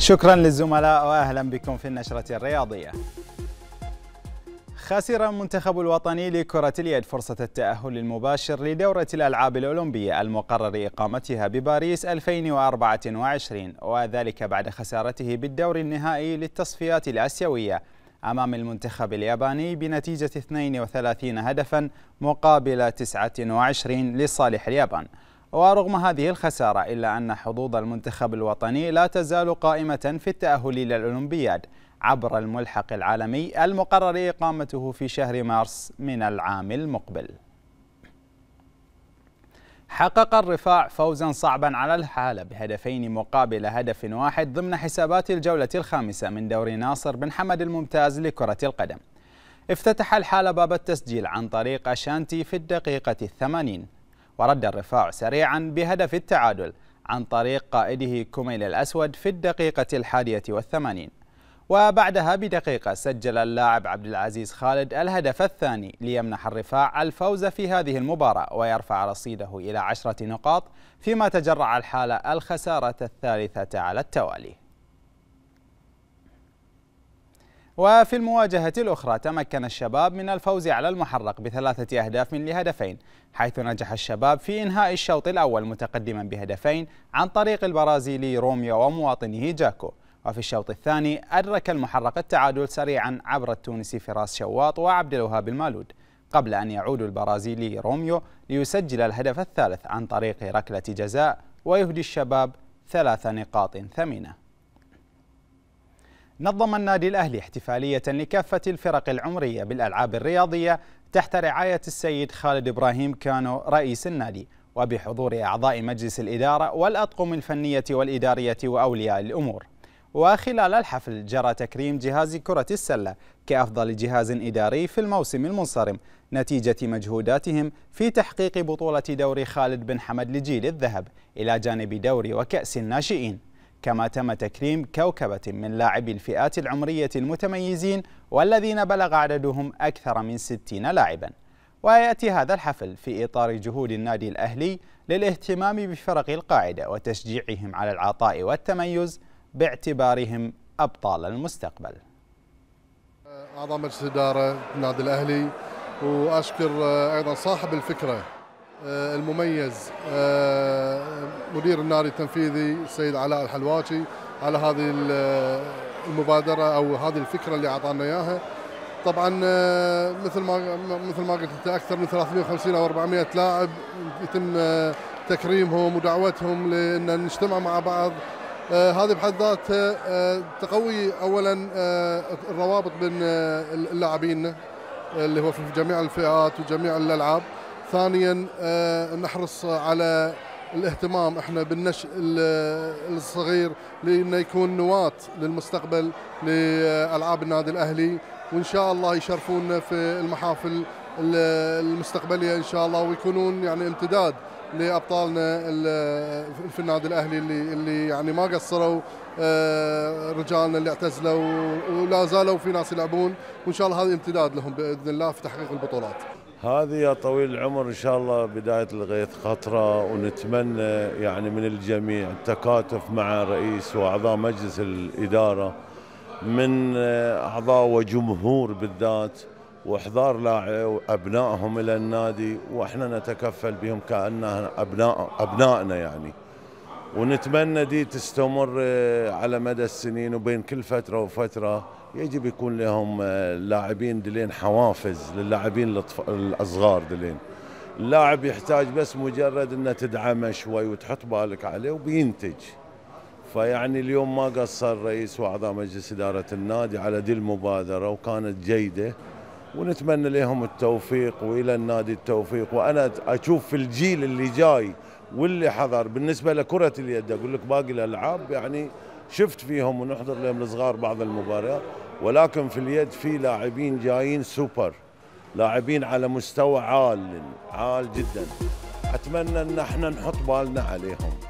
شكرا للزملاء واهلا بكم في النشره الرياضيه. خسر المنتخب الوطني لكرة اليد فرصة التأهل المباشر لدورة الألعاب الأولمبية المقرر إقامتها بباريس 2024 وذلك بعد خسارته بالدور النهائي للتصفيات الآسيوية أمام المنتخب الياباني بنتيجة 32 هدفا مقابل 29 لصالح اليابان ورغم هذه الخسارة إلا أن حظوظ المنتخب الوطني لا تزال قائمة في التأهل للأولمبياد عبر الملحق العالمي المقرر إقامته في شهر مارس من العام المقبل حقق الرفاع فوزا صعبا على الحالة بهدفين مقابل هدف واحد ضمن حسابات الجولة الخامسة من دوري ناصر بن حمد الممتاز لكرة القدم افتتح الحالة باب التسجيل عن طريق أشانتي في الدقيقة الثمانين ورد الرفاع سريعا بهدف التعادل عن طريق قائده كوميل الأسود في الدقيقة الحادية والثمانين وبعدها بدقيقة سجل اللاعب عبد العزيز خالد الهدف الثاني ليمنح الرفاع الفوز في هذه المباراة ويرفع رصيده إلى عشرة نقاط فيما تجرع الحالة الخسارة الثالثة على التوالي وفي المواجهة الأخرى تمكن الشباب من الفوز على المحرق بثلاثة أهداف من لهدفين حيث نجح الشباب في إنهاء الشوط الأول متقدما بهدفين عن طريق البرازيلي روميو ومواطنه جاكو وفي الشوط الثاني أدرك المحرق التعادل سريعا عبر التونسي فراس شواط وعبد الوهاب المالود قبل أن يعود البرازيلي روميو ليسجل الهدف الثالث عن طريق ركلة جزاء ويهدي الشباب ثلاث نقاط ثمينه نظم النادي الأهلي احتفالية لكافة الفرق العمرية بالألعاب الرياضية تحت رعاية السيد خالد إبراهيم كانو رئيس النادي وبحضور أعضاء مجلس الإدارة والأطقم الفنية والإدارية وأولياء الأمور وخلال الحفل جرى تكريم جهاز كرة السلة كأفضل جهاز إداري في الموسم المنصرم نتيجة مجهوداتهم في تحقيق بطولة دوري خالد بن حمد لجيل الذهب إلى جانب دوري وكأس الناشئين كما تم تكريم كوكبة من لاعبي الفئات العمرية المتميزين والذين بلغ عددهم أكثر من 60 لاعباً ويأتي هذا الحفل في إطار جهود النادي الأهلي للاهتمام بفرق القاعدة وتشجيعهم على العطاء والتميز باعتبارهم أبطال المستقبل أعضاء مجلس إدارة النادي الأهلي وأشكر أيضا صاحب الفكرة آه، المميز آه، مدير النادي التنفيذي السيد علاء الحلواتي على هذه آه، المبادره او هذه الفكره اللي اعطانا اياها طبعا مثل ما مثل ما قلت انت اكثر من 350 او 400 لاعب يتم تكريمهم ودعوتهم لان نجتمع مع بعض هذه بحد ذاتها تقوي اولا الروابط بين اللاعبين اللي هو في جميع الفئات وجميع الالعاب ثانيا آه، نحرص على الاهتمام احنا بالنشء الصغير لانه يكون نواه للمستقبل لالعاب النادي الاهلي وان شاء الله يشرفونا في المحافل المستقبليه ان شاء الله ويكونون يعني امتداد لابطالنا في النادي الاهلي اللي اللي يعني ما قصروا آه، رجالنا اللي اعتزلوا ولا زالوا في ناس يلعبون وان شاء الله هذا امتداد لهم باذن الله في تحقيق البطولات. هذه يا طويل العمر ان شاء الله بدايه الغيث خطره ونتمنى يعني من الجميع التكاتف مع رئيس واعضاء مجلس الاداره من اعضاء وجمهور بالذات واحضار ابنائهم الى النادي واحنا نتكفل بهم كانها ابناء ابنائنا يعني ونتمنى دي تستمر آه، على مدى السنين وبين كل فترة وفترة يجب يكون لهم اللاعبين آه، دلين حوافز للاعبين الصغار دلين اللاعب يحتاج بس مجرد انه تدعمه شوي وتحط بالك عليه وبينتج فيعني اليوم ما قصر رئيس واعضاء مجلس اداره النادي على دي المبادره وكانت جيده ونتمنى لهم التوفيق والى النادي التوفيق وانا اشوف في الجيل اللي جاي واللي حضر بالنسبه لكره اليد اقول لك باقي الالعاب يعني شفت فيهم ونحضر لهم الصغار بعض المباريات ولكن في اليد في لاعبين جايين سوبر لاعبين على مستوى عال عال جدا اتمنى ان احنا نحط بالنا عليهم